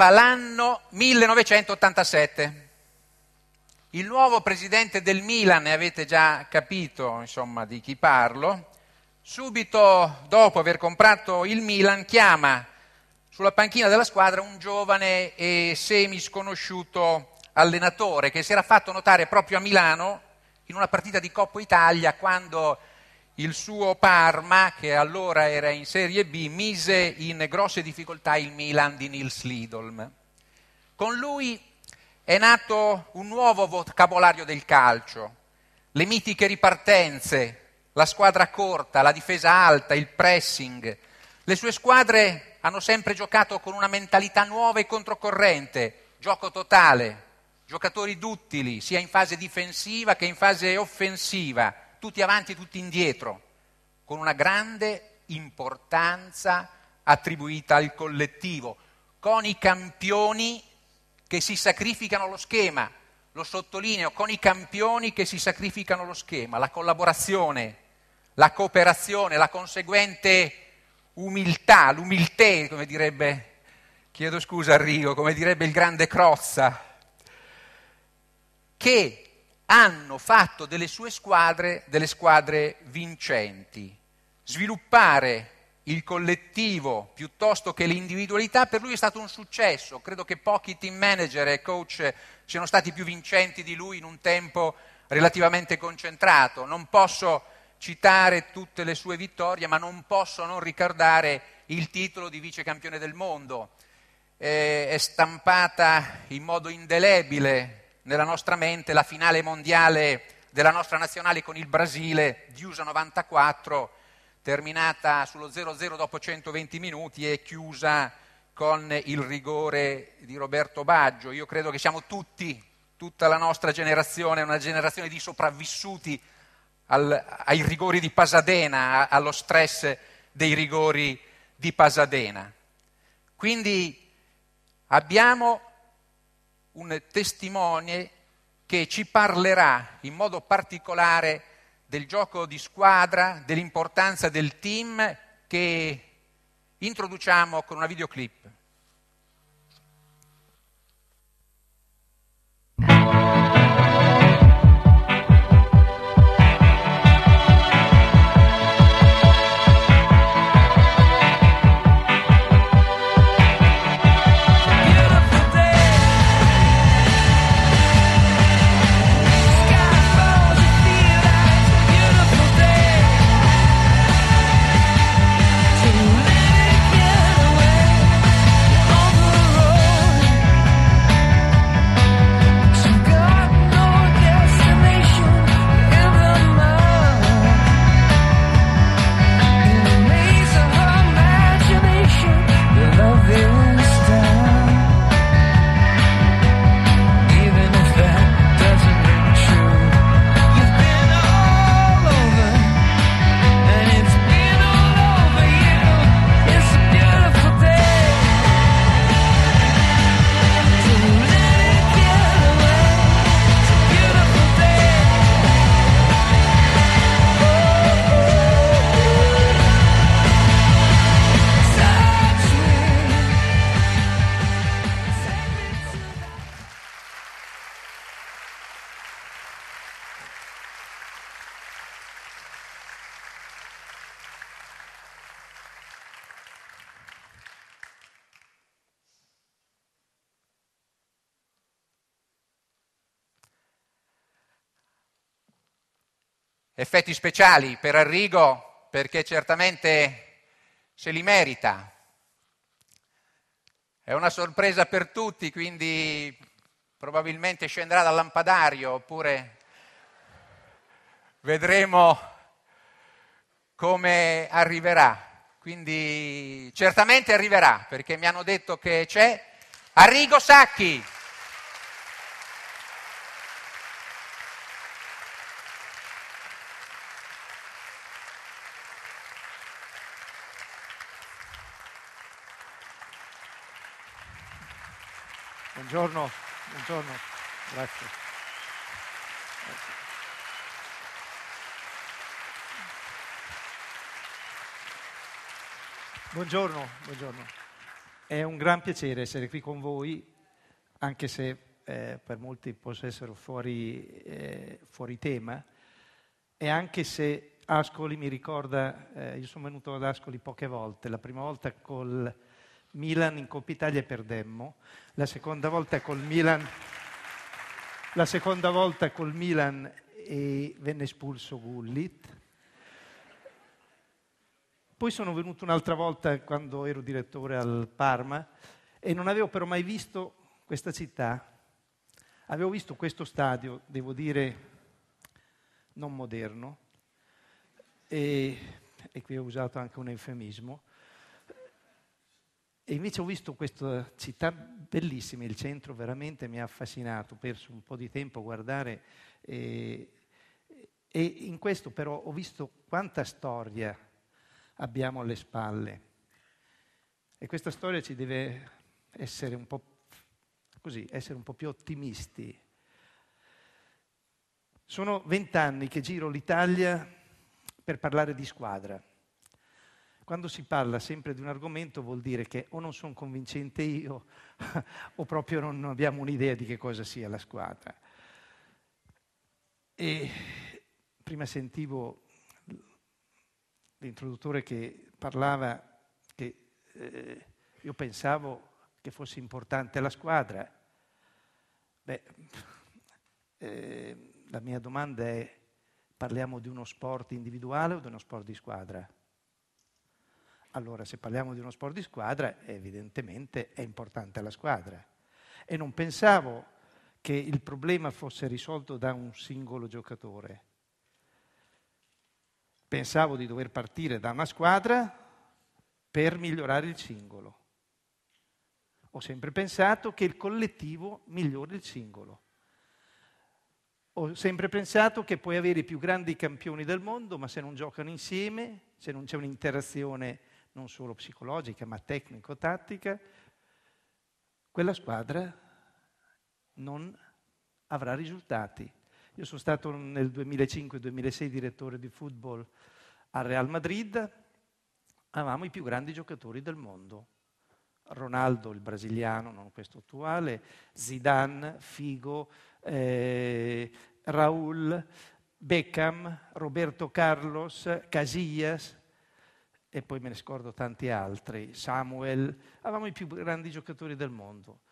arriva l'anno 1987. Il nuovo presidente del Milan, e avete già capito insomma, di chi parlo, subito dopo aver comprato il Milan chiama sulla panchina della squadra un giovane e semi sconosciuto allenatore che si era fatto notare proprio a Milano in una partita di Coppa Italia quando il suo Parma, che allora era in Serie B, mise in grosse difficoltà il Milan di Nils Lidolm. Con lui è nato un nuovo vocabolario del calcio, le mitiche ripartenze, la squadra corta, la difesa alta, il pressing. Le sue squadre hanno sempre giocato con una mentalità nuova e controcorrente, gioco totale, giocatori duttili sia in fase difensiva che in fase offensiva tutti avanti, tutti indietro, con una grande importanza attribuita al collettivo, con i campioni che si sacrificano lo schema, lo sottolineo, con i campioni che si sacrificano lo schema, la collaborazione, la cooperazione, la conseguente umiltà, l'umiltà, come direbbe, chiedo scusa Arrigo, come direbbe il grande Crozza, che hanno fatto delle sue squadre delle squadre vincenti. Sviluppare il collettivo piuttosto che l'individualità per lui è stato un successo. Credo che pochi team manager e coach siano stati più vincenti di lui in un tempo relativamente concentrato. Non posso citare tutte le sue vittorie, ma non posso non ricordare il titolo di vice campione del mondo. Eh, è stampata in modo indelebile nella nostra mente la finale mondiale della nostra nazionale con il Brasile di USA 94, terminata sullo 0-0 dopo 120 minuti e chiusa con il rigore di Roberto Baggio. Io credo che siamo tutti, tutta la nostra generazione, una generazione di sopravvissuti al, ai rigori di Pasadena, allo stress dei rigori di Pasadena. Quindi abbiamo un testimone che ci parlerà in modo particolare del gioco di squadra, dell'importanza del team che introduciamo con una videoclip. effetti speciali per Arrigo perché certamente se li merita. È una sorpresa per tutti, quindi probabilmente scenderà dal lampadario oppure vedremo come arriverà. Quindi certamente arriverà perché mi hanno detto che c'è Arrigo Sacchi. Buongiorno, buongiorno, grazie. Buongiorno, buongiorno. È un gran piacere essere qui con voi, anche se eh, per molti posso essere fuori, eh, fuori, tema, e anche se Ascoli mi ricorda, eh, io sono venuto ad Ascoli poche volte, la prima volta col Milan in Coppa Italia perdemmo, la seconda volta col Milan, la seconda volta col Milan e venne espulso Gullit. Poi sono venuto un'altra volta quando ero direttore al Parma e non avevo però mai visto questa città. Avevo visto questo stadio, devo dire, non moderno, e, e qui ho usato anche un eufemismo, e invece ho visto questa città bellissima, il centro veramente mi ha affascinato, ho perso un po' di tempo a guardare e, e in questo però ho visto quanta storia abbiamo alle spalle. E questa storia ci deve essere un po', così, essere un po più ottimisti. Sono vent'anni che giro l'Italia per parlare di squadra quando si parla sempre di un argomento vuol dire che o non sono convincente io o proprio non abbiamo un'idea di che cosa sia la squadra. E prima sentivo l'introduttore che parlava che eh, io pensavo che fosse importante la squadra. Beh, eh, la mia domanda è, parliamo di uno sport individuale o di uno sport di squadra? Allora, se parliamo di uno sport di squadra, evidentemente è importante la squadra. E non pensavo che il problema fosse risolto da un singolo giocatore. Pensavo di dover partire da una squadra per migliorare il singolo. Ho sempre pensato che il collettivo migliori il singolo. Ho sempre pensato che puoi avere i più grandi campioni del mondo, ma se non giocano insieme, se non c'è un'interazione non solo psicologica ma tecnico-tattica, quella squadra non avrà risultati. Io sono stato nel 2005-2006 direttore di football al Real Madrid, avevamo i più grandi giocatori del mondo. Ronaldo, il brasiliano, non questo attuale, Zidane, Figo, eh, Raul, Beckham, Roberto Carlos, Casillas, e poi me ne scordo tanti altri, Samuel, avevamo i più grandi giocatori del mondo.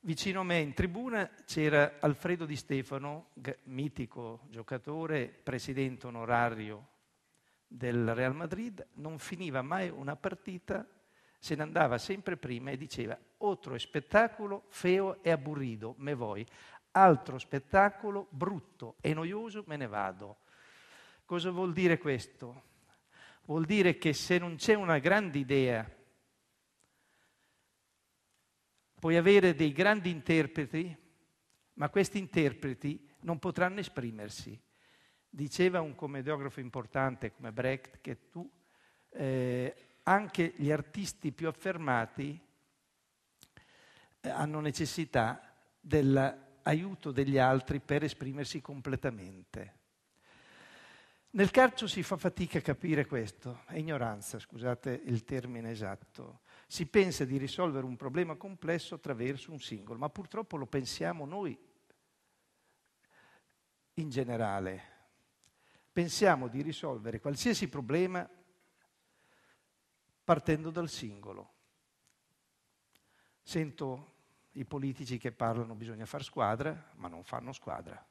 Vicino a me in tribuna c'era Alfredo Di Stefano, mitico giocatore, presidente onorario del Real Madrid, non finiva mai una partita, se ne andava sempre prima e diceva «Otro spettacolo feo e aburrido, me voi, altro spettacolo brutto e noioso, me ne vado. Cosa vuol dire questo? Vuol dire che se non c'è una grande idea, puoi avere dei grandi interpreti, ma questi interpreti non potranno esprimersi. Diceva un commediografo importante come Brecht che tu, eh, anche gli artisti più affermati eh, hanno necessità dell'aiuto degli altri per esprimersi completamente. Nel calcio si fa fatica a capire questo, è ignoranza, scusate il termine esatto. Si pensa di risolvere un problema complesso attraverso un singolo, ma purtroppo lo pensiamo noi in generale. Pensiamo di risolvere qualsiasi problema partendo dal singolo. Sento i politici che parlano bisogna fare squadra, ma non fanno squadra.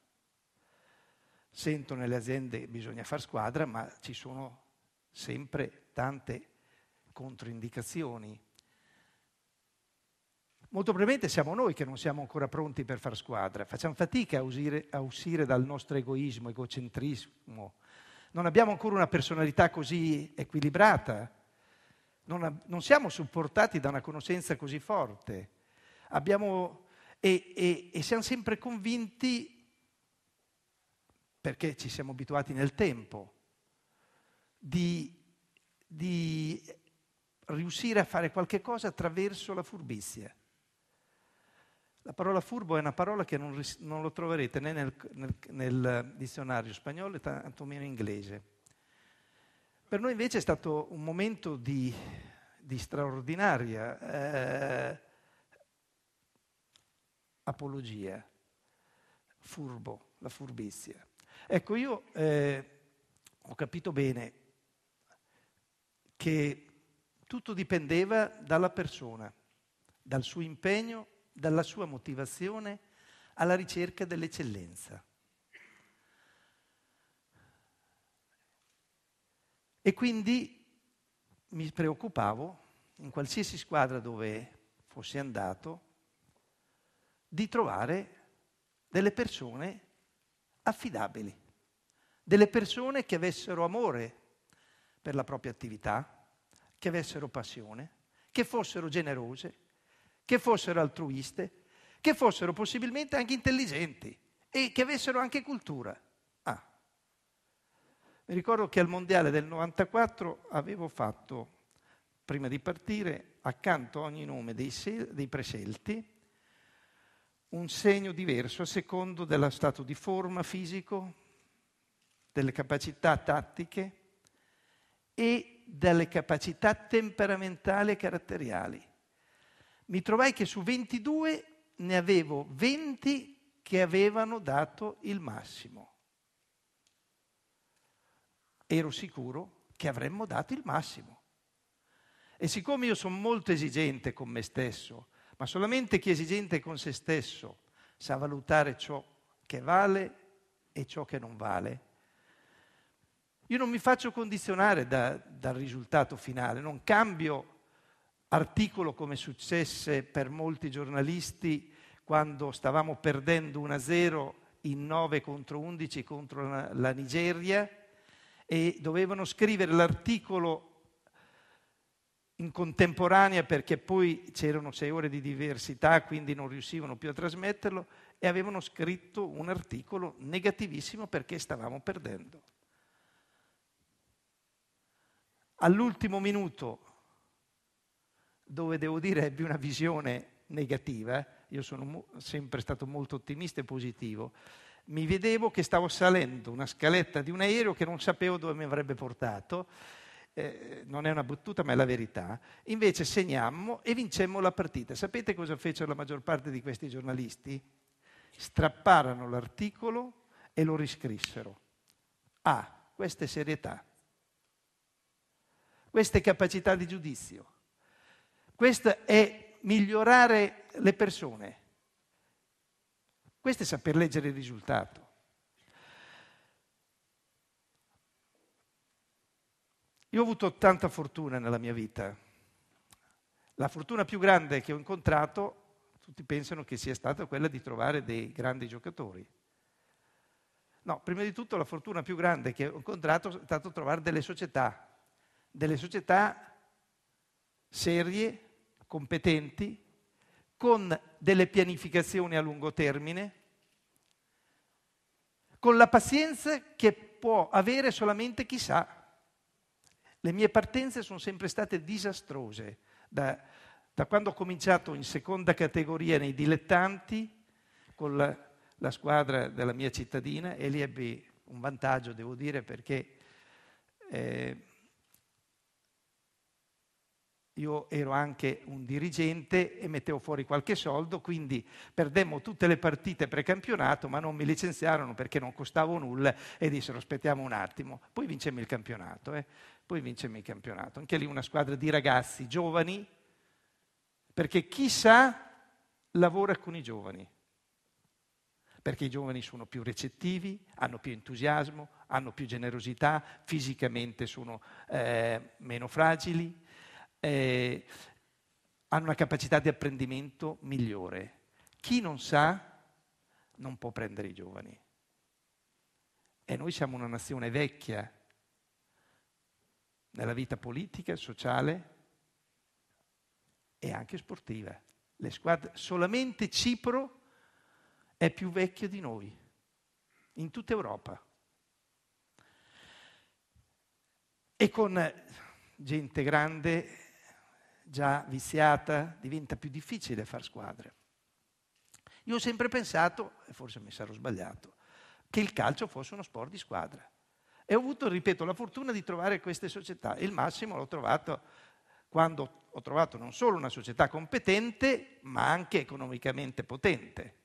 Sento nelle aziende che bisogna far squadra, ma ci sono sempre tante controindicazioni. Molto probabilmente siamo noi che non siamo ancora pronti per far squadra, facciamo fatica a, usire, a uscire dal nostro egoismo, egocentrismo, non abbiamo ancora una personalità così equilibrata, non, non siamo supportati da una conoscenza così forte abbiamo, e, e, e siamo sempre convinti perché ci siamo abituati nel tempo, di, di riuscire a fare qualche cosa attraverso la furbizia. La parola furbo è una parola che non, non lo troverete né nel, nel, nel dizionario spagnolo, tanto meno inglese. Per noi invece è stato un momento di, di straordinaria eh, apologia, furbo, la furbizia. Ecco, io eh, ho capito bene che tutto dipendeva dalla persona, dal suo impegno, dalla sua motivazione alla ricerca dell'eccellenza. E quindi mi preoccupavo, in qualsiasi squadra dove fossi andato, di trovare delle persone affidabili, delle persone che avessero amore per la propria attività, che avessero passione, che fossero generose, che fossero altruiste, che fossero possibilmente anche intelligenti e che avessero anche cultura. Ah. Mi ricordo che al Mondiale del 94 avevo fatto, prima di partire, accanto a ogni nome dei, se- dei preselti, un segno diverso a secondo dello stato di forma fisico, delle capacità tattiche e delle capacità temperamentali e caratteriali. Mi trovai che su 22 ne avevo 20 che avevano dato il massimo. Ero sicuro che avremmo dato il massimo. E siccome io sono molto esigente con me stesso, ma solamente chi è esigente con se stesso sa valutare ciò che vale e ciò che non vale. Io non mi faccio condizionare da, dal risultato finale, non cambio articolo come successe per molti giornalisti quando stavamo perdendo 1-0 in 9 contro 11 contro la, la Nigeria e dovevano scrivere l'articolo in contemporanea perché poi c'erano sei ore di diversità, quindi non riuscivano più a trasmetterlo e avevano scritto un articolo negativissimo perché stavamo perdendo. All'ultimo minuto, dove devo dire ebbi una visione negativa, io sono sempre stato molto ottimista e positivo, mi vedevo che stavo salendo una scaletta di un aereo che non sapevo dove mi avrebbe portato eh, non è una battuta ma è la verità, invece segnammo e vincemmo la partita. Sapete cosa fecero la maggior parte di questi giornalisti? Strapparono l'articolo e lo riscrissero. Ah, questa è serietà, questa è capacità di giudizio, questa è migliorare le persone, questo è saper leggere il risultato. Io ho avuto tanta fortuna nella mia vita. La fortuna più grande che ho incontrato, tutti pensano che sia stata quella di trovare dei grandi giocatori. No, prima di tutto la fortuna più grande che ho incontrato è stata trovare delle società, delle società serie, competenti, con delle pianificazioni a lungo termine, con la pazienza che può avere solamente chi sa le mie partenze sono sempre state disastrose. Da, da quando ho cominciato in seconda categoria nei dilettanti con la, la squadra della mia cittadina e lì ebbi un vantaggio, devo dire, perché eh, io ero anche un dirigente e mettevo fuori qualche soldo, quindi perdemmo tutte le partite precampionato, ma non mi licenziarono perché non costavo nulla e dissero aspettiamo un attimo. Poi vincemmo il campionato. Eh. Poi vincemmo il campionato. Anche lì una squadra di ragazzi giovani, perché chi sa lavora con i giovani, perché i giovani sono più recettivi, hanno più entusiasmo, hanno più generosità, fisicamente sono eh, meno fragili, eh, hanno una capacità di apprendimento migliore. Chi non sa non può prendere i giovani. E noi siamo una nazione vecchia, nella vita politica, sociale e anche sportiva. Squadre, solamente Cipro è più vecchio di noi, in tutta Europa. E con gente grande, già viziata, diventa più difficile far squadre. Io ho sempre pensato, e forse mi sarò sbagliato, che il calcio fosse uno sport di squadra. E ho avuto, ripeto, la fortuna di trovare queste società. Il massimo l'ho trovato quando ho trovato non solo una società competente, ma anche economicamente potente.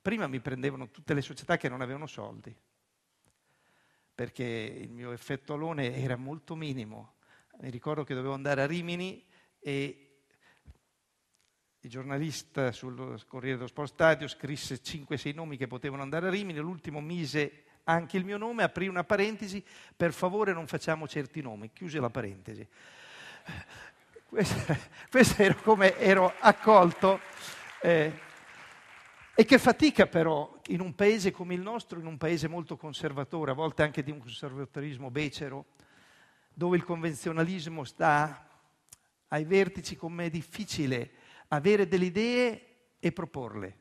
Prima mi prendevano tutte le società che non avevano soldi, perché il mio effettolone era molto minimo. Mi ricordo che dovevo andare a Rimini e il giornalista sul Corriere dello Sport Stadio scrisse 5-6 nomi che potevano andare a Rimini, l'ultimo mise anche il mio nome, aprì una parentesi, per favore non facciamo certi nomi, chiuse la parentesi. Questo, questo era come ero accolto. Eh, e che fatica però in un paese come il nostro, in un paese molto conservatore, a volte anche di un conservatorismo becero, dove il convenzionalismo sta ai vertici, come è difficile avere delle idee e proporle.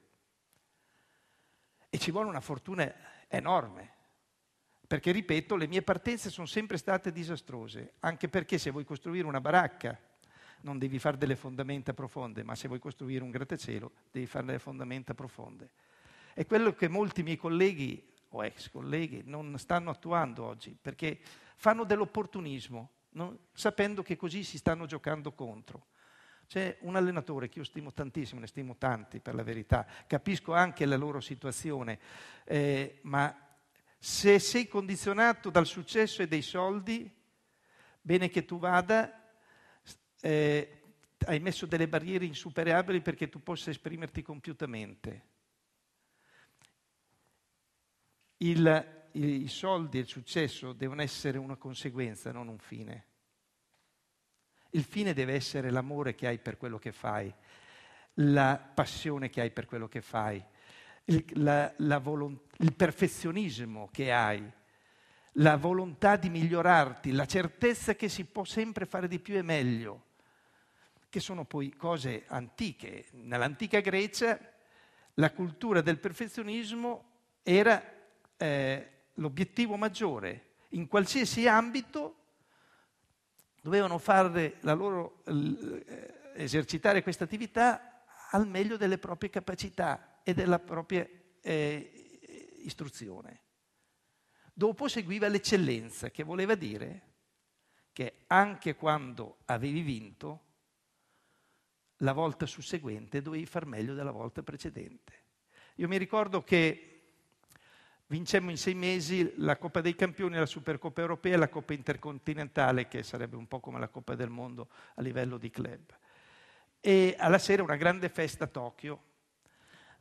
E ci vuole una fortuna enorme. Perché, ripeto, le mie partenze sono sempre state disastrose, anche perché se vuoi costruire una baracca non devi fare delle fondamenta profonde, ma se vuoi costruire un grattacielo devi fare delle fondamenta profonde. È quello che molti miei colleghi o ex colleghi non stanno attuando oggi, perché fanno dell'opportunismo, non, sapendo che così si stanno giocando contro. C'è un allenatore che io stimo tantissimo, ne stimo tanti per la verità, capisco anche la loro situazione, eh, ma se sei condizionato dal successo e dai soldi, bene che tu vada, eh, hai messo delle barriere insuperabili perché tu possa esprimerti compiutamente. Il, I soldi e il successo devono essere una conseguenza, non un fine. Il fine deve essere l'amore che hai per quello che fai, la passione che hai per quello che fai, il, la, la volontà, il perfezionismo che hai, la volontà di migliorarti, la certezza che si può sempre fare di più e meglio, che sono poi cose antiche. Nell'antica Grecia la cultura del perfezionismo era eh, l'obiettivo maggiore. In qualsiasi ambito dovevano fare la loro, eh, esercitare questa attività al meglio delle proprie capacità e della propria eh, istruzione. Dopo seguiva l'eccellenza, che voleva dire che anche quando avevi vinto, la volta susseguente dovevi far meglio della volta precedente. Io mi ricordo che vincemmo in sei mesi la Coppa dei Campioni, la Supercoppa europea e la Coppa intercontinentale, che sarebbe un po' come la Coppa del Mondo a livello di club. E alla sera una grande festa a Tokyo,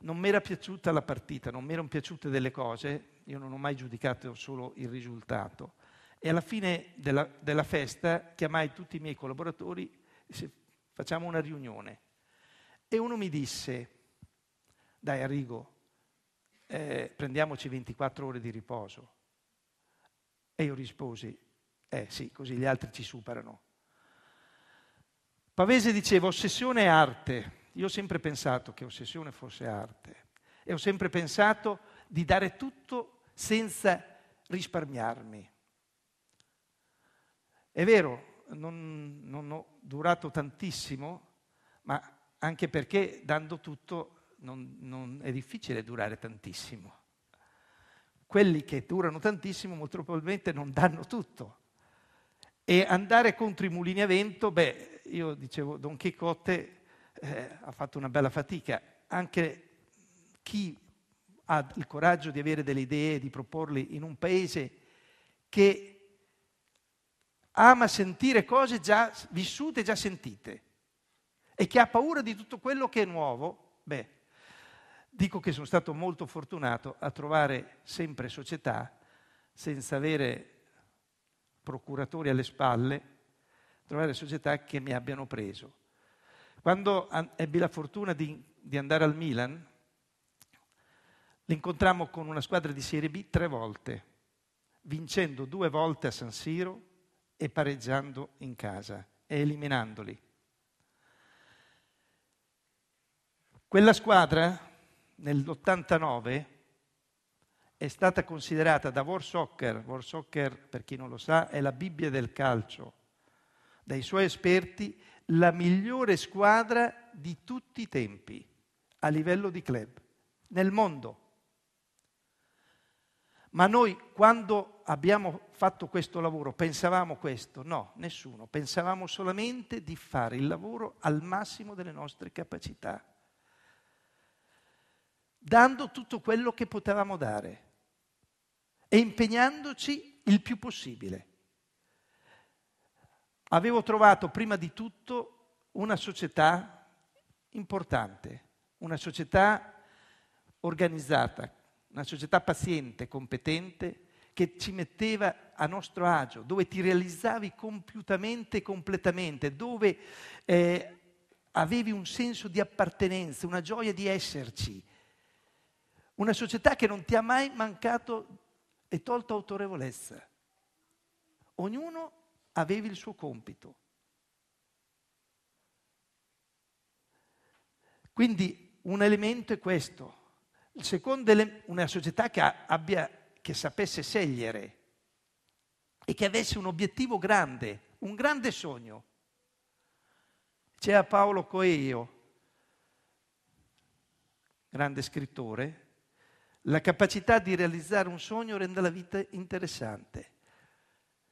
non mi era piaciuta la partita, non mi erano piaciute delle cose, io non ho mai giudicato solo il risultato. E alla fine della, della festa chiamai tutti i miei collaboratori, se facciamo una riunione. E uno mi disse, dai Arrigo, eh, prendiamoci 24 ore di riposo. E io risposi, eh sì, così gli altri ci superano. Pavese diceva, ossessione è arte, io ho sempre pensato che ossessione fosse arte e ho sempre pensato di dare tutto senza risparmiarmi. È vero, non, non ho durato tantissimo, ma anche perché dando tutto non, non è difficile durare tantissimo. Quelli che durano tantissimo molto probabilmente non danno tutto. E andare contro i mulini a vento, beh, io dicevo, Don Chicotte eh, ha fatto una bella fatica. Anche chi ha il coraggio di avere delle idee e di proporle in un paese che ama sentire cose già vissute, già sentite, e che ha paura di tutto quello che è nuovo, beh, dico che sono stato molto fortunato a trovare sempre società senza avere procuratori alle spalle, trovare società che mi abbiano preso. Quando ebbi la fortuna di, di andare al Milan, l'incontrammo con una squadra di Serie B tre volte, vincendo due volte a San Siro e pareggiando in casa e eliminandoli. Quella squadra nell'89 è stata considerata da World Soccer, World Soccer per chi non lo sa è la Bibbia del calcio, dai suoi esperti la migliore squadra di tutti i tempi a livello di club nel mondo. Ma noi quando abbiamo fatto questo lavoro pensavamo questo? No, nessuno. Pensavamo solamente di fare il lavoro al massimo delle nostre capacità, dando tutto quello che potevamo dare e impegnandoci il più possibile avevo trovato prima di tutto una società importante, una società organizzata, una società paziente, competente, che ci metteva a nostro agio, dove ti realizzavi compiutamente e completamente, dove eh, avevi un senso di appartenenza, una gioia di esserci. Una società che non ti ha mai mancato e tolto autorevolezza. Ognuno avevi il suo compito. Quindi un elemento è questo. Il secondo è una società che, abbia, che sapesse scegliere e che avesse un obiettivo grande, un grande sogno. C'era Paolo Coelho, grande scrittore, la capacità di realizzare un sogno rende la vita interessante.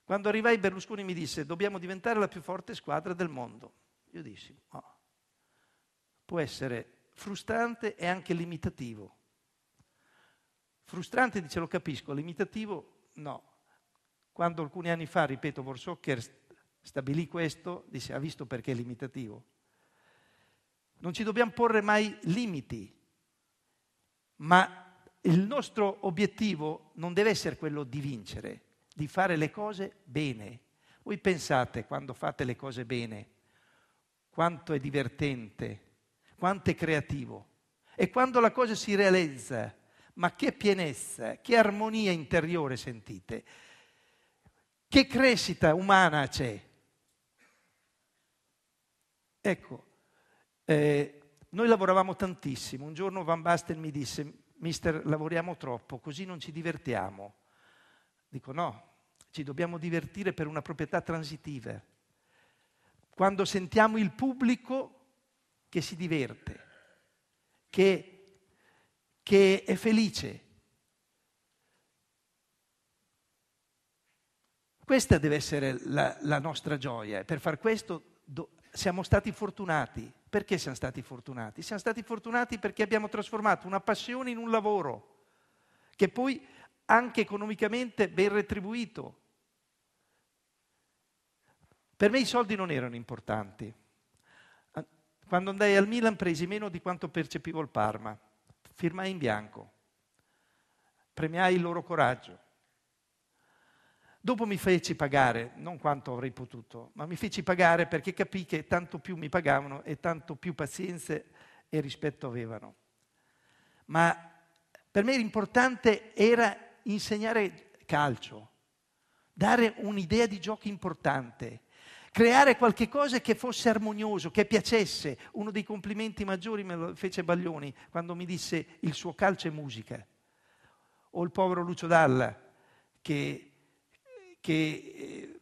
Quando arrivai Berlusconi mi disse dobbiamo diventare la più forte squadra del mondo. Io dissi no, ah, può essere frustrante e anche limitativo. Frustrante dice lo capisco, limitativo no. Quando alcuni anni fa, ripeto, Vorsocker stabilì questo, disse ha visto perché è limitativo. Non ci dobbiamo porre mai limiti, ma il nostro obiettivo non deve essere quello di vincere, di fare le cose bene. Voi pensate quando fate le cose bene quanto è divertente, quanto è creativo. E quando la cosa si realizza, ma che pienezza, che armonia interiore sentite, che crescita umana c'è. Ecco, eh, noi lavoravamo tantissimo. Un giorno Van Basten mi disse, mister, lavoriamo troppo, così non ci divertiamo. Dico no, ci dobbiamo divertire per una proprietà transitiva. Quando sentiamo il pubblico che si diverte, che, che è felice. Questa deve essere la, la nostra gioia. Per far questo do, siamo stati fortunati. Perché siamo stati fortunati? Siamo stati fortunati perché abbiamo trasformato una passione in un lavoro che poi anche economicamente ben retribuito. Per me i soldi non erano importanti. Quando andai al Milan presi meno di quanto percepivo il Parma, firmai in bianco, premiai il loro coraggio. Dopo mi feci pagare, non quanto avrei potuto, ma mi feci pagare perché capì che tanto più mi pagavano e tanto più pazienza e rispetto avevano. Ma per me l'importante era insegnare calcio, dare un'idea di gioco importante, creare qualche cosa che fosse armonioso, che piacesse. Uno dei complimenti maggiori me lo fece Baglioni quando mi disse il suo calcio è musica. O il povero Lucio Dalla, che, che, eh,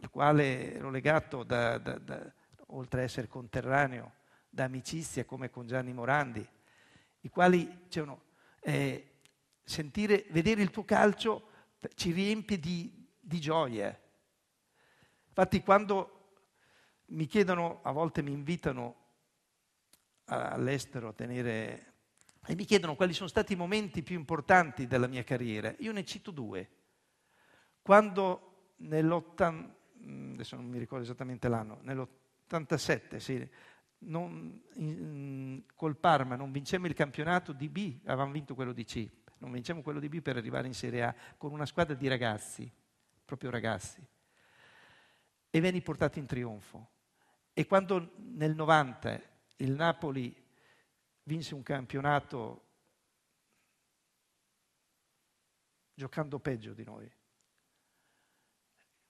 al quale ero legato da, da, da, oltre a essere conterraneo, da amicizia come con Gianni Morandi, i quali dicevano... Eh, Sentire, vedere il tuo calcio ci riempie di, di gioia. Infatti quando mi chiedono, a volte mi invitano all'estero a tenere e mi chiedono quali sono stati i momenti più importanti della mia carriera. Io ne cito due. Quando nell'80, mm, adesso non mi ricordo esattamente l'anno, nell'87, sì, non, in, col Parma non vincemmo il campionato di B, avevamo vinto quello di C non vinciamo quello di B per arrivare in Serie A con una squadra di ragazzi, proprio ragazzi, e veni portato in trionfo. E quando nel 90 il Napoli vinse un campionato giocando peggio di noi,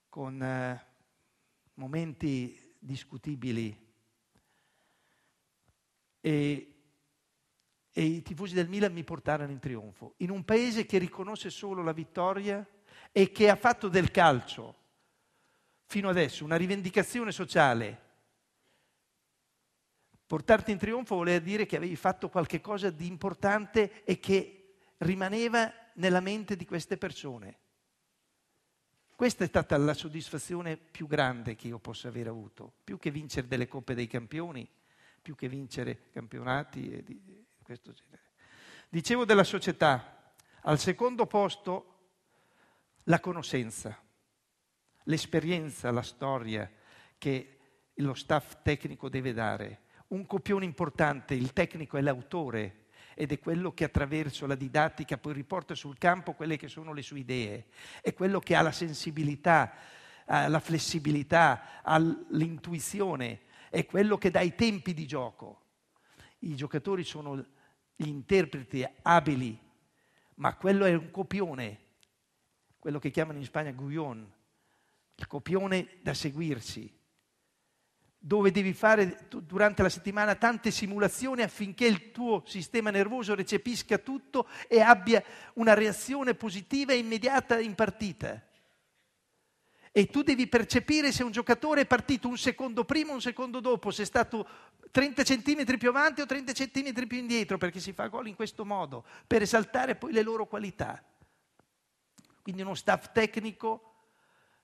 con eh, momenti discutibili e e i tifosi del Milan mi portarono in trionfo, in un paese che riconosce solo la vittoria e che ha fatto del calcio fino adesso una rivendicazione sociale. Portarti in trionfo voleva dire che avevi fatto qualcosa di importante e che rimaneva nella mente di queste persone. Questa è stata la soddisfazione più grande che io possa aver avuto, più che vincere delle coppe dei campioni, più che vincere campionati questo genere. Dicevo della società, al secondo posto la conoscenza, l'esperienza, la storia che lo staff tecnico deve dare. Un copione importante, il tecnico è l'autore ed è quello che attraverso la didattica poi riporta sul campo quelle che sono le sue idee, è quello che ha la sensibilità, eh, la flessibilità, l'intuizione, è quello che dà i tempi di gioco i giocatori sono gli interpreti abili, ma quello è un copione, quello che chiamano in Spagna guion, il copione da seguirsi, dove devi fare durante la settimana tante simulazioni affinché il tuo sistema nervoso recepisca tutto e abbia una reazione positiva e immediata in partita e tu devi percepire se un giocatore è partito un secondo prima, un secondo dopo, se è stato 30 centimetri più avanti o 30 centimetri più indietro, perché si fa gol in questo modo, per esaltare poi le loro qualità. Quindi uno staff tecnico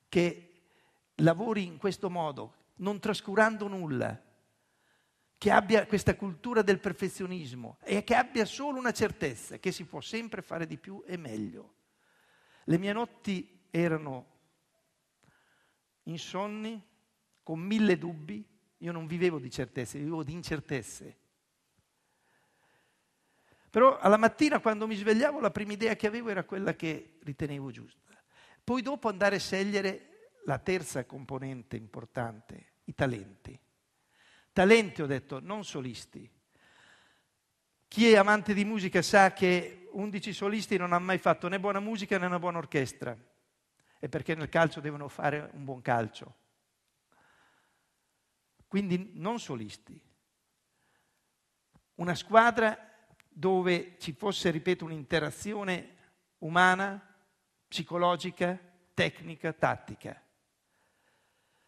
che lavori in questo modo, non trascurando nulla, che abbia questa cultura del perfezionismo e che abbia solo una certezza che si può sempre fare di più e meglio. Le mie notti erano insonni, con mille dubbi, io non vivevo di certezze, vivevo di incertezze. Però alla mattina quando mi svegliavo la prima idea che avevo era quella che ritenevo giusta. Poi dopo andare a scegliere la terza componente importante, i talenti. Talenti ho detto, non solisti. Chi è amante di musica sa che 11 solisti non ha mai fatto né buona musica né una buona orchestra e perché nel calcio devono fare un buon calcio. Quindi non solisti. Una squadra dove ci fosse, ripeto, un'interazione umana, psicologica, tecnica, tattica.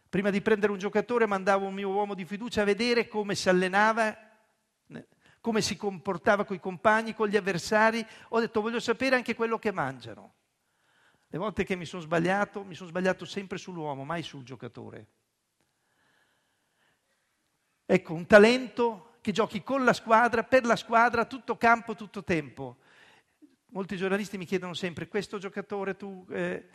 Prima di prendere un giocatore mandavo un mio uomo di fiducia a vedere come si allenava, come si comportava con i compagni, con gli avversari. Ho detto voglio sapere anche quello che mangiano. Le volte che mi sono sbagliato, mi sono sbagliato sempre sull'uomo, mai sul giocatore. Ecco, un talento che giochi con la squadra, per la squadra, tutto campo, tutto tempo. Molti giornalisti mi chiedono sempre, questo giocatore tu, eh,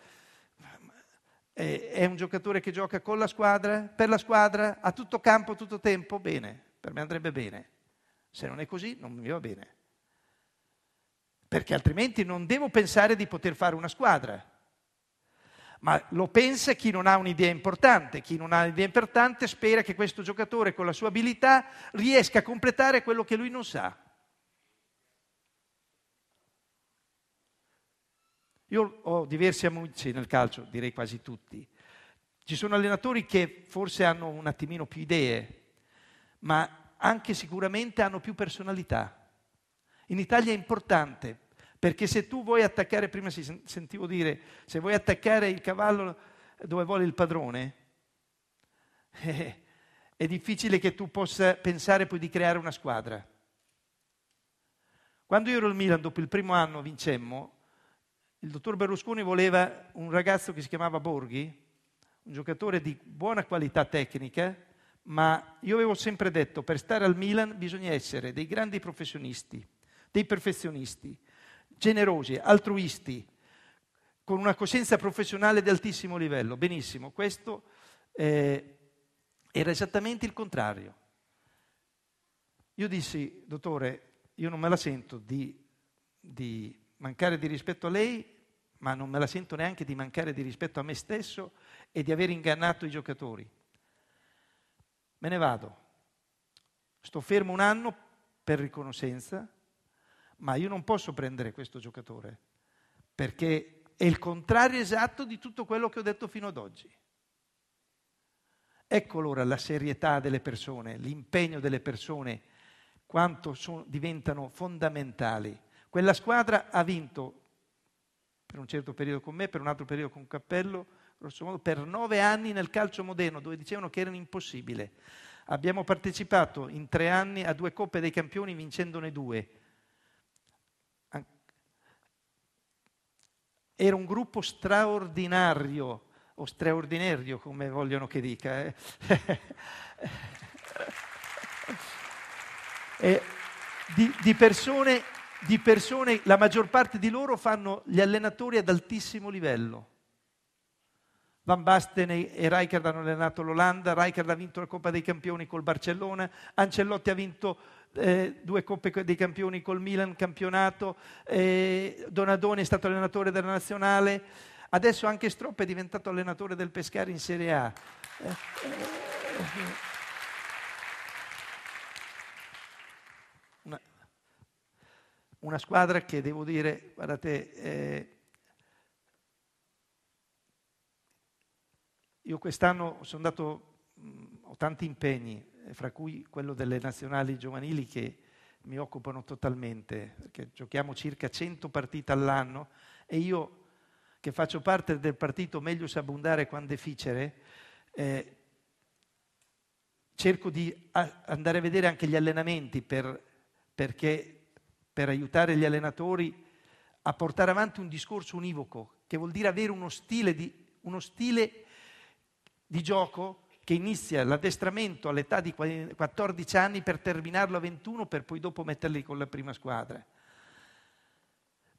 è un giocatore che gioca con la squadra, per la squadra, a tutto campo, tutto tempo? Bene, per me andrebbe bene. Se non è così, non mi va bene perché altrimenti non devo pensare di poter fare una squadra. Ma lo pensa chi non ha un'idea importante, chi non ha un'idea importante spera che questo giocatore con la sua abilità riesca a completare quello che lui non sa. Io ho diversi amici nel calcio, direi quasi tutti. Ci sono allenatori che forse hanno un attimino più idee, ma anche sicuramente hanno più personalità. In Italia è importante perché se tu vuoi attaccare, prima si sentivo dire, se vuoi attaccare il cavallo dove vuole il padrone, eh, è difficile che tu possa pensare poi di creare una squadra. Quando io ero al Milan, dopo il primo anno vincemmo, il dottor Berlusconi voleva un ragazzo che si chiamava Borghi, un giocatore di buona qualità tecnica, ma io avevo sempre detto, per stare al Milan bisogna essere dei grandi professionisti, dei perfezionisti, generosi, altruisti, con una coscienza professionale di altissimo livello. Benissimo, questo eh, era esattamente il contrario. Io dissi, dottore, io non me la sento di, di mancare di rispetto a lei, ma non me la sento neanche di mancare di rispetto a me stesso e di aver ingannato i giocatori. Me ne vado. Sto fermo un anno per riconoscenza, ma io non posso prendere questo giocatore, perché è il contrario esatto di tutto quello che ho detto fino ad oggi. Ecco allora la serietà delle persone, l'impegno delle persone, quanto so, diventano fondamentali. Quella squadra ha vinto per un certo periodo con me, per un altro periodo con Cappello, grosso modo, per nove anni nel calcio moderno, dove dicevano che era impossibile. Abbiamo partecipato in tre anni a due coppe dei campioni vincendone due Era un gruppo straordinario, o straordinario come vogliono che dica. Eh. eh, di, di, persone, di persone, la maggior parte di loro fanno gli allenatori ad altissimo livello. Van Basten e Rijkaard hanno allenato l'Olanda, Rijkaard ha vinto la Coppa dei Campioni col Barcellona, Ancelotti ha vinto eh, due Coppe dei Campioni col Milan, campionato, eh, Donadoni è stato allenatore della Nazionale, adesso anche Stroppa è diventato allenatore del Pescari in Serie A. Una, una squadra che devo dire, guardate, eh, io quest'anno sono andato, mh, mm, ho tanti impegni, fra cui quello delle nazionali giovanili che mi occupano totalmente, perché giochiamo circa 100 partite all'anno e io che faccio parte del partito meglio Meglius abbondare quando deficere, eh, cerco di andare a vedere anche gli allenamenti per, perché, per aiutare gli allenatori a portare avanti un discorso univoco, che vuol dire avere uno stile di, uno stile di gioco che inizia l'addestramento all'età di 14 anni per terminarlo a 21 per poi dopo metterli con la prima squadra.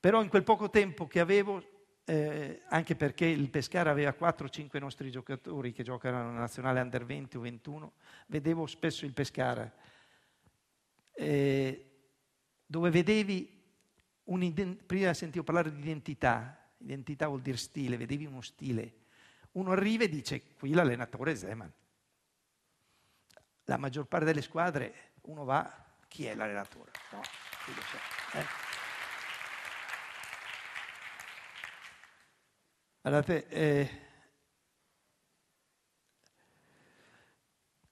Però in quel poco tempo che avevo, eh, anche perché il Pescara aveva 4-5 nostri giocatori che giocavano alla nazionale under 20 o 21, vedevo spesso il Pescara, eh, dove vedevi, prima sentivo parlare di identità, identità vuol dire stile, vedevi uno stile, uno arriva e dice qui l'allenatore è Zeman. La maggior parte delle squadre uno va, chi è l'allenatore? No, chi lo so. Eh? Guardate, eh,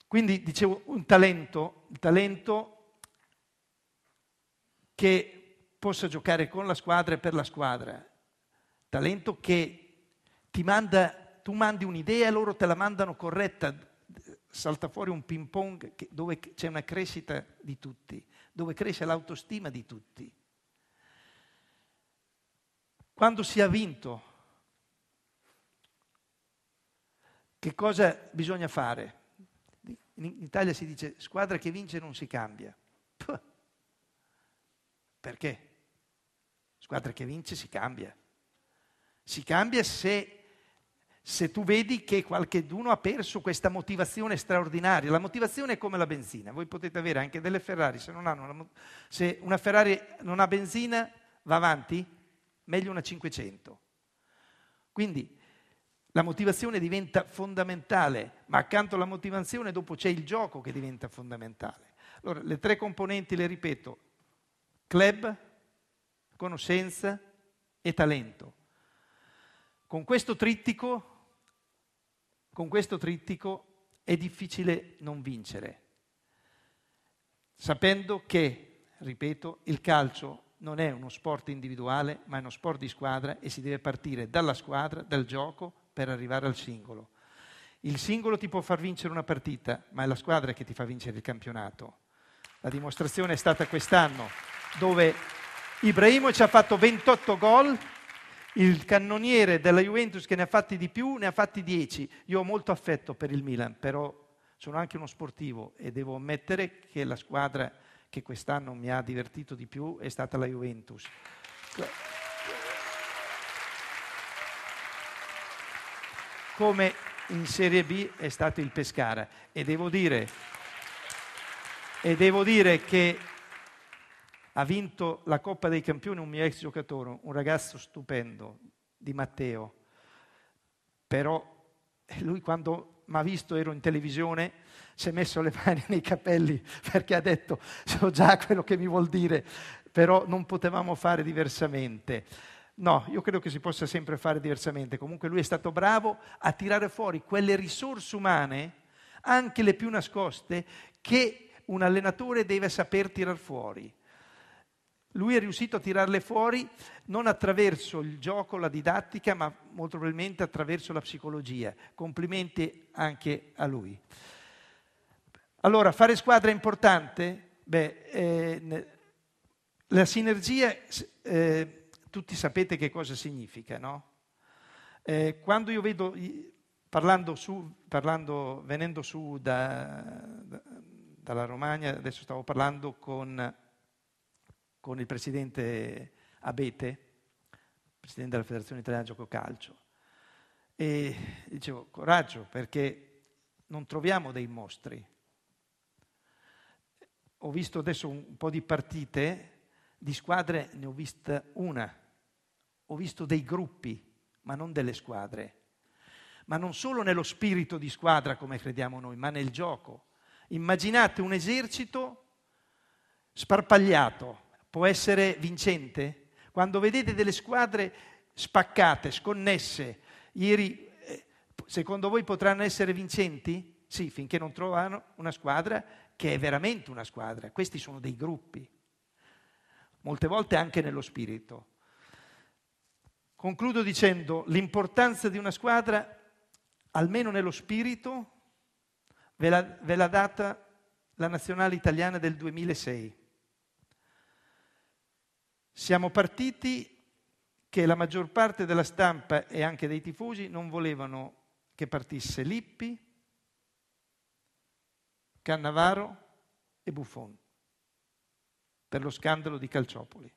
quindi dicevo un talento, un talento che possa giocare con la squadra e per la squadra, talento che ti manda tu mandi un'idea e loro te la mandano corretta, salta fuori un ping pong dove c'è una crescita di tutti, dove cresce l'autostima di tutti. Quando si ha vinto, che cosa bisogna fare? In Italia si dice squadra che vince non si cambia. Puh. Perché? Squadra che vince si cambia. Si cambia se se tu vedi che qualcheduno ha perso questa motivazione straordinaria, la motivazione è come la benzina, voi potete avere anche delle Ferrari, se, una, se una Ferrari non ha benzina va avanti, meglio una 500. Quindi la motivazione diventa fondamentale, ma accanto alla motivazione dopo c'è il gioco che diventa fondamentale. Allora, le tre componenti le ripeto, club, conoscenza e talento. Con questo trittico con questo trittico è difficile non vincere, sapendo che, ripeto, il calcio non è uno sport individuale, ma è uno sport di squadra e si deve partire dalla squadra, dal gioco, per arrivare al singolo. Il singolo ti può far vincere una partita, ma è la squadra che ti fa vincere il campionato. La dimostrazione è stata quest'anno, dove Ibrahimo ci ha fatto 28 gol il cannoniere della Juventus che ne ha fatti di più, ne ha fatti 10. Io ho molto affetto per il Milan, però sono anche uno sportivo e devo ammettere che la squadra che quest'anno mi ha divertito di più è stata la Juventus. Come in Serie B è stato il Pescara e devo dire, e devo dire che ha vinto la Coppa dei Campioni un mio ex giocatore, un ragazzo stupendo di Matteo. Però eh, lui quando mi ha visto ero in televisione si è messo le mani nei capelli perché ha detto so già quello che mi vuol dire, però non potevamo fare diversamente. No, io credo che si possa sempre fare diversamente. Comunque lui è stato bravo a tirare fuori quelle risorse umane, anche le più nascoste, che un allenatore deve saper tirar fuori. Lui è riuscito a tirarle fuori non attraverso il gioco, la didattica, ma molto probabilmente attraverso la psicologia. Complimenti anche a lui. Allora, fare squadra è importante? Beh, eh, la sinergia, eh, tutti sapete che cosa significa, no? Eh, quando io vedo, parlando su, parlando, venendo su da, da, dalla Romagna, adesso stavo parlando con con il presidente Abete, presidente della Federazione Italiana Gioco Calcio. E dicevo, coraggio, perché non troviamo dei mostri. Ho visto adesso un po' di partite, di squadre ne ho vista una. Ho visto dei gruppi, ma non delle squadre. Ma non solo nello spirito di squadra come crediamo noi, ma nel gioco. Immaginate un esercito sparpagliato, può essere vincente. Quando vedete delle squadre spaccate, sconnesse, ieri eh, secondo voi potranno essere vincenti? Sì, finché non trovano una squadra che è veramente una squadra. Questi sono dei gruppi, molte volte anche nello spirito. Concludo dicendo l'importanza di una squadra, almeno nello spirito, ve l'ha, ve l'ha data la nazionale italiana del 2006. Siamo partiti che la maggior parte della stampa e anche dei tifosi non volevano che partisse Lippi, Cannavaro e Buffon per lo scandalo di Calciopoli.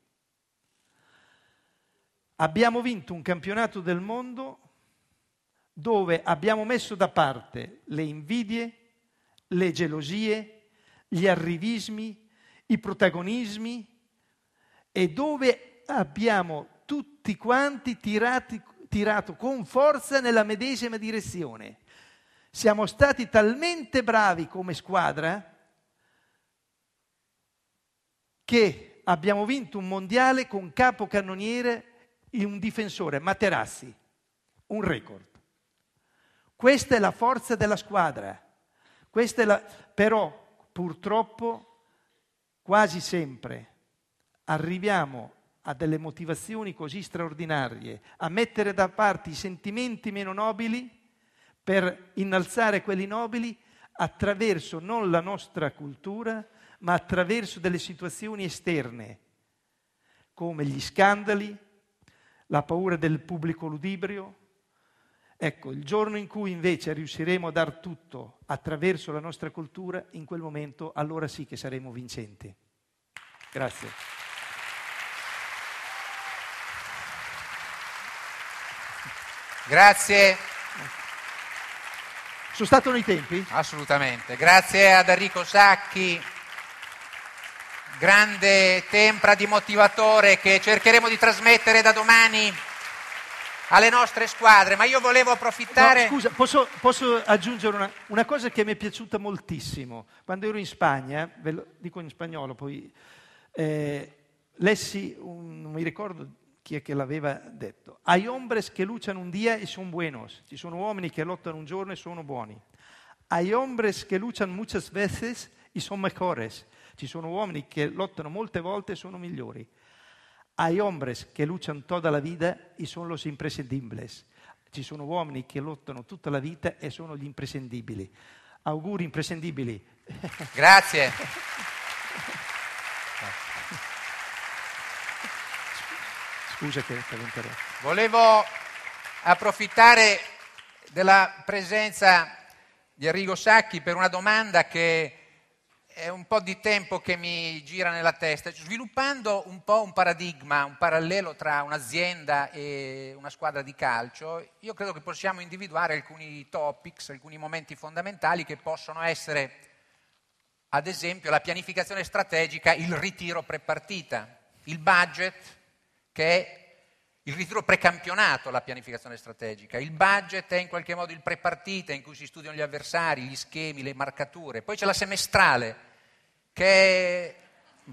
Abbiamo vinto un campionato del mondo dove abbiamo messo da parte le invidie, le gelosie, gli arrivismi, i protagonismi, e dove abbiamo tutti quanti tirati, tirato con forza nella medesima direzione. Siamo stati talmente bravi come squadra che abbiamo vinto un mondiale con capocannoniere e un difensore, Materassi, un record. Questa è la forza della squadra. Questa è La... Però purtroppo quasi sempre arriviamo a delle motivazioni così straordinarie, a mettere da parte i sentimenti meno nobili per innalzare quelli nobili attraverso non la nostra cultura, ma attraverso delle situazioni esterne, come gli scandali, la paura del pubblico ludibrio. Ecco, il giorno in cui invece riusciremo a dar tutto attraverso la nostra cultura, in quel momento allora sì che saremo vincenti. Grazie. Grazie. Sono stato nei tempi? Assolutamente. Grazie ad Enrico Sacchi, grande tempra di motivatore che cercheremo di trasmettere da domani alle nostre squadre. Ma io volevo approfittare. No, scusa, posso, posso aggiungere una, una, cosa che mi è piaciuta moltissimo. Quando ero in Spagna, ve lo dico in spagnolo poi, eh, lessi, un, non mi ricordo chi è che l'aveva detto. Hay hombres che luchan un día e son buenos. Ci sono uomini che lottano un giorno e sono buoni. Hay hombres che luchan muchas veces e son mejores. Ci sono uomini che lottano molte volte e sono migliori. Hay hombres che luchan toda la vida e son los imprescindibles. Ci sono uomini che lottano tutta la vita e sono gli imprescindibili. Auguri imprescindibili. Grazie. Scusa che ti ho interrotto. Volevo approfittare della presenza di Arrigo Sacchi per una domanda che è un po' di tempo che mi gira nella testa, cioè sviluppando un po' un paradigma, un parallelo tra un'azienda e una squadra di calcio, io credo che possiamo individuare alcuni topics, alcuni momenti fondamentali che possono essere, ad esempio, la pianificazione strategica, il ritiro prepartita, il budget, che è il ritiro precampionato alla pianificazione strategica. Il budget è in qualche modo il prepartita in cui si studiano gli avversari, gli schemi, le marcature. Poi c'è la semestrale, che è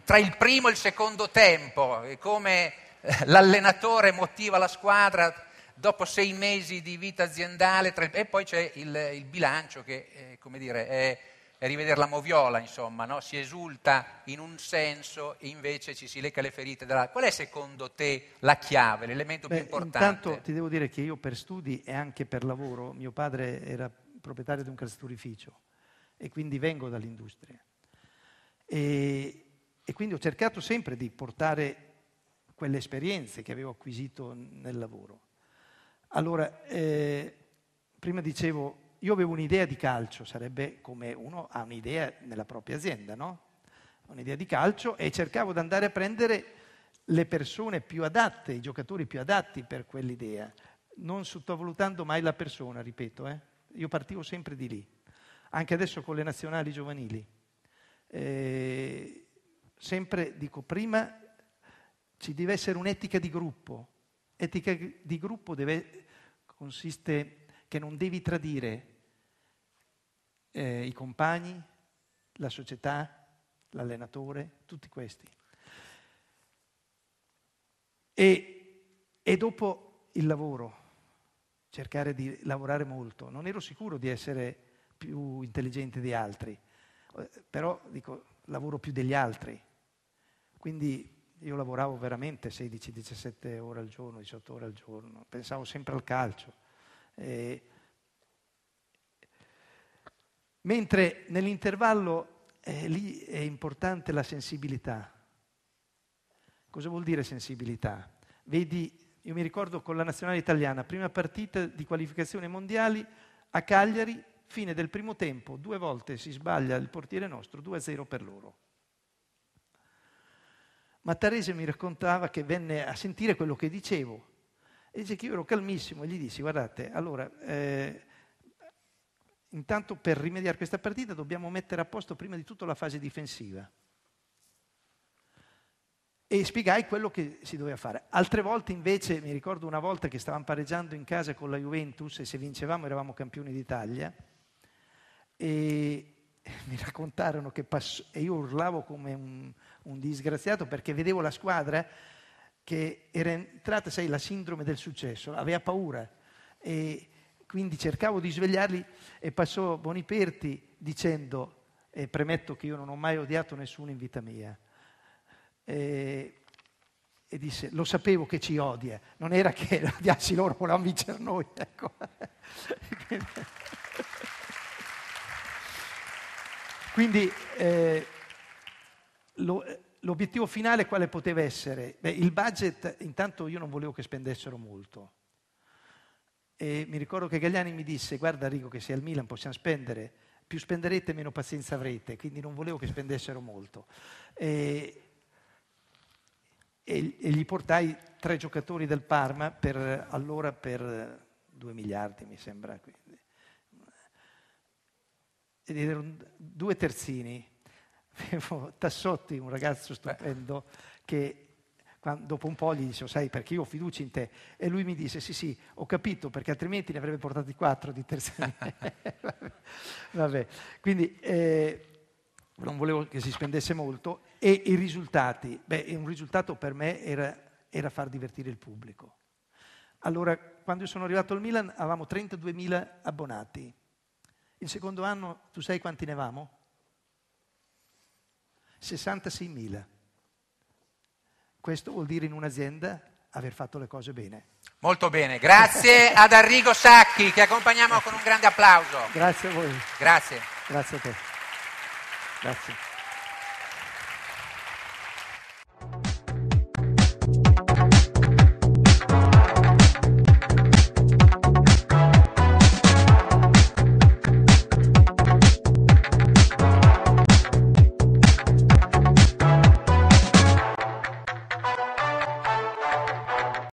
tra il primo e il secondo tempo, è come eh, l'allenatore motiva la squadra dopo sei mesi di vita aziendale. Tre... E poi c'è il, il bilancio che, eh, come dire, è rivedere la moviola, insomma, no? si esulta in un senso e invece ci si lecca le ferite dall'altro. Qual è secondo te la chiave, l'elemento Beh, più importante? Intanto ti devo dire che io per studi e anche per lavoro, mio padre era proprietario di un calzaturificio e quindi vengo dall'industria. E, e quindi ho cercato sempre di portare quelle esperienze che avevo acquisito nel lavoro. Allora, eh, prima dicevo io avevo un'idea di calcio, sarebbe come uno ha un'idea nella propria azienda, no? Un'idea di calcio e cercavo di andare a prendere le persone più adatte, i giocatori più adatti per quell'idea, non sottovalutando mai la persona, ripeto, eh? io partivo sempre di lì, anche adesso con le nazionali giovanili. Eh, sempre dico, prima ci deve essere un'etica di gruppo, etica di gruppo deve, consiste che non devi tradire, eh, i compagni, la società, l'allenatore, tutti questi. E, e, dopo il lavoro, cercare di lavorare molto. Non ero sicuro di essere più intelligente di altri, eh, però dico, lavoro più degli altri. Quindi io lavoravo veramente 16-17 ore al giorno, 18 ore al giorno, pensavo sempre al calcio. E, Mentre nell'intervallo eh, lì è importante la sensibilità. Cosa vuol dire sensibilità? Vedi, io mi ricordo con la nazionale italiana, prima partita di qualificazione mondiali a Cagliari, fine del primo tempo, due volte si sbaglia il portiere nostro, 2-0 per loro. Ma Mattarese mi raccontava che venne a sentire quello che dicevo e dice che io ero calmissimo e gli dissi guardate, allora eh, Intanto per rimediare questa partita dobbiamo mettere a posto prima di tutto la fase difensiva. E spiegai quello che si doveva fare. Altre volte invece, mi ricordo una volta che stavamo pareggiando in casa con la Juventus e se vincevamo eravamo campioni d'Italia e mi raccontarono che passo, e io urlavo come un, un disgraziato perché vedevo la squadra che era entrata, sai, la sindrome del successo, aveva paura. E quindi cercavo di svegliarli e passò Boniperti dicendo, e premetto che io non ho mai odiato nessuno in vita mia, e, e disse, lo sapevo che ci odia, non era che odiassi loro, volevano vincere noi. Ecco. Quindi eh, lo, l'obiettivo finale quale poteva essere? Beh, il budget, intanto io non volevo che spendessero molto, e mi ricordo che Gagliani mi disse, guarda Rico che se al Milan possiamo spendere, più spenderete meno pazienza avrete, quindi non volevo che spendessero molto. E, e, e gli portai tre giocatori del Parma per, allora per 2 miliardi mi sembra. Quindi. Ed erano due terzini, avevo Tassotti, un ragazzo stupendo, Beh. che dopo un po' gli dicevo, sai, perché io ho fiducia in te. E lui mi disse, sì, sì, ho capito, perché altrimenti ne avrebbe portati quattro di terza. Vabbè, quindi... Eh, non volevo che si spendesse molto, e i risultati. Beh, un risultato per me era, era far divertire il pubblico. Allora, quando io sono arrivato al Milan, avevamo 32.000 abbonati. Il secondo anno, tu sai quanti ne avevamo? 66.000. Questo vuol dire in un'azienda aver fatto le cose bene. Molto bene, grazie ad Arrigo Sacchi che accompagniamo con un grande applauso. Grazie a voi. Grazie. Grazie a te. Grazie.